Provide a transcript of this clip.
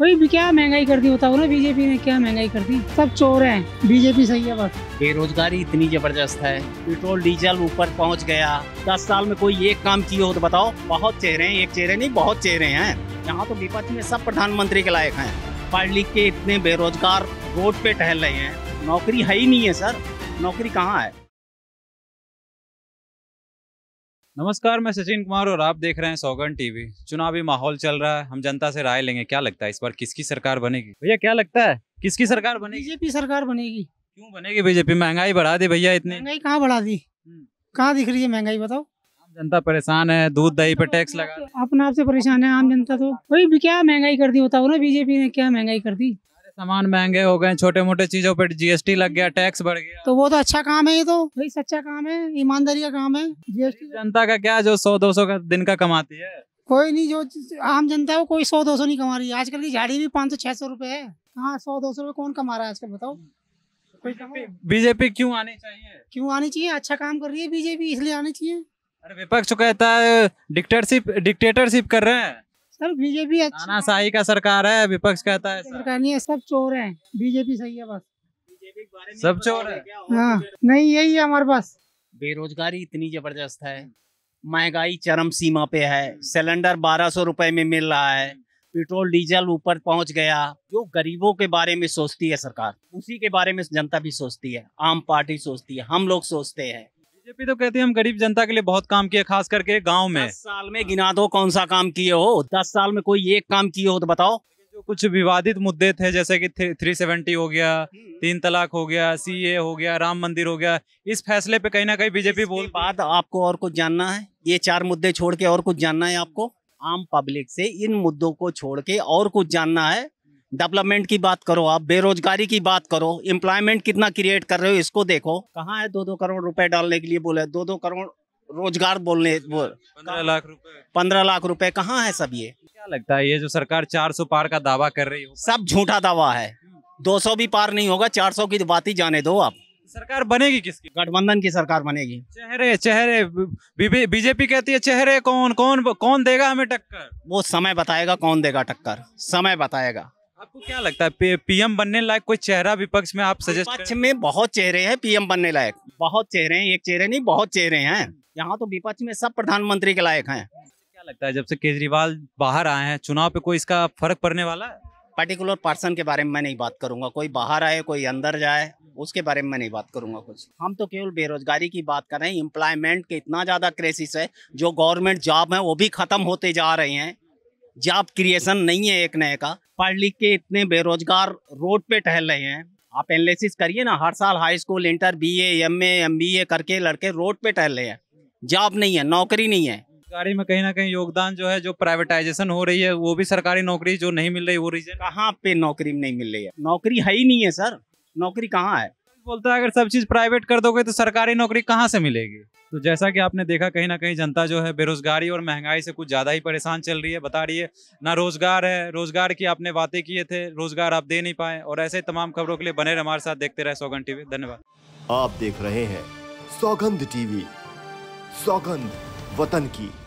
भाई भी क्या महंगाई कर दी बताओ ना बीजेपी ने क्या महंगाई कर दी सब चोर हैं बीजेपी सही है बस बेरोजगारी इतनी जबरदस्त है पेट्रोल डीजल ऊपर पहुंच गया दस साल में कोई एक काम किए हो तो बताओ बहुत चेहरे हैं एक चेहरे नहीं बहुत चेहरे हैं यहाँ तो विपक्ष में सब प्रधानमंत्री के लायक हैं पढ़ लिख के इतने बेरोजगार रोड पे टहल रहे हैं नौकरी है ही नहीं है सर नौकरी कहाँ है नमस्कार मैं सचिन कुमार और आप देख रहे हैं सौगन टीवी चुनावी माहौल चल रहा है हम जनता से राय लेंगे क्या लगता है इस बार किसकी सरकार बनेगी भैया क्या लगता है किसकी सरकार बनेगी बीजेपी सरकार बनेगी क्यों बनेगी बीजेपी महंगाई बढ़ा दी भैया इतनी महंगाई कहाँ बढ़ा दी हम्म। कहाँ दिख रही है महंगाई बताओ आम जनता परेशान है दूध दही पे टैक्स लगा अपने आप से परेशान है आम जनता तो भाई क्या महंगाई कर दी बताओ ना बीजेपी ने क्या महंगाई कर दी सामान महंगे हो गए छोटे मोटे चीजों पर जीएसटी लग गया टैक्स बढ़ गया तो वो तो अच्छा काम है ये तो भाई सच्चा काम है ईमानदारी का काम है जीएसटी तो- जनता का क्या जो सौ दो सौ का दिन का कमाती है कोई नहीं जो आम जनता है वो कोई सौ दो सौ नहीं कमा रही है आजकल की झाड़ी भी पाँच सौ छह सौ रूपए है हाँ सौ दो सौ रूपए कौन कमा रहा है आजकल बताओ बीजेपी क्यों आनी चाहिए क्यों आनी चाहिए अच्छा काम कर रही है बीजेपी इसलिए आनी चाहिए अरे विपक्ष कहता है डिक्टेटरशिप डिक्टेटरशिप कर रहे हैं सर बीजेपी शाही का सरकार है विपक्ष कहता है सरकार नहीं है सब चोर है बीजेपी सही है बस सब चोर है हाँ नहीं यही है हमारे पास बेरोजगारी इतनी जबरदस्त है महंगाई चरम सीमा पे है सिलेंडर बारह सौ रुपए में मिल रहा है पेट्रोल डीजल ऊपर पहुंच गया जो गरीबों के बारे में सोचती है सरकार उसी के बारे में जनता भी सोचती है आम पार्टी सोचती है हम लोग सोचते हैं बीजेपी तो कहती है हम गरीब जनता के लिए बहुत काम किए खास करके गाँव में दस साल में गिना दो कौन सा काम किए हो दस साल में कोई एक काम किए हो तो बताओ जो कुछ विवादित मुद्दे थे जैसे कि थ्री सेवेंटी हो गया हम्म। तीन तलाक हो गया ए हो गया राम मंदिर हो गया इस फैसले पे कहीं ना कहीं बीजेपी बोल बात आपको और कुछ जानना है ये चार मुद्दे छोड़ के और कुछ जानना है आपको आम पब्लिक से इन मुद्दों को छोड़ के और कुछ जानना है डेवलपमेंट की बात करो आप बेरोजगारी की बात करो एम्प्लॉयमेंट कितना क्रिएट कर रहे हो इसको देखो कहाँ है दो दो करोड़ रुपए डालने के लिए बोले दो दो करोड़ रोजगार बोलने बोल पंद्रह लाख रुपए पंद्रह लाख रुपए कहाँ है सब ये क्या लगता है ये जो सरकार चार सौ पार का दावा कर रही हो सब झूठा दावा है दो सौ भी पार नहीं होगा चार सौ की बात ही जाने दो आप सरकार बनेगी किसकी गठबंधन की सरकार बनेगी चेहरे चेहरे बीजेपी कहती है चेहरे कौन कौन कौन देगा हमें टक्कर वो समय बताएगा कौन देगा टक्कर समय बताएगा आपको क्या लगता है पीएम बनने लायक कोई चेहरा विपक्ष में आप सजेस्ट विपक्ष में बहुत चेहरे हैं पीएम बनने लायक बहुत चेहरे हैं एक चेहरे नहीं बहुत चेहरे हैं यहाँ तो विपक्ष में सब प्रधानमंत्री के लायक हैं क्या लगता है जब से केजरीवाल बाहर आए हैं चुनाव पे कोई इसका फर्क पड़ने वाला है पर्टिकुलर पर्सन के बारे में मैं नहीं बात करूंगा कोई बाहर आए कोई अंदर जाए उसके बारे में मैं नहीं बात करूंगा कुछ हम तो केवल बेरोजगारी की बात कर रहे हैं इम्प्लॉयमेंट के इतना ज़्यादा क्रेसिस है जो गवर्नमेंट जॉब है वो भी खत्म होते जा रहे हैं जॉब क्रिएशन नहीं है एक नए का पढ़ लिख के इतने बेरोजगार रोड पे टहल रहे हैं आप एनालिसिस करिए ना हर साल high school inter B M A करके लड़के रोड पे टहल रहे हैं जॉब नहीं है नौकरी नहीं है गाड़ी में कहीं ना कहीं योगदान जो है जो प्राइवेटाइजेशन हो रही है वो भी सरकारी नौकरी जो नहीं मिल रही वो रीजन कहाँ पे नौकरी नहीं मिल रही है नौकरी है ही नहीं है सर नौकरी कहाँ है बोलता है अगर सब चीज प्राइवेट कर दोगे तो सरकारी नौकरी कहाँ से मिलेगी तो जैसा कि आपने देखा कहीं ना कहीं जनता जो है बेरोजगारी और महंगाई से कुछ ज़्यादा ही परेशान चल रही है बता रही है ना रोजगार है रोजगार की आपने बातें किए थे रोजगार आप दे नहीं पाए और ऐसे तमाम खबरों के लिए बने रहे हमारे साथ देखते रहे सौगंध टीवी धन्यवाद आप देख रहे हैं सौगंध टीवी सौगंध वतन की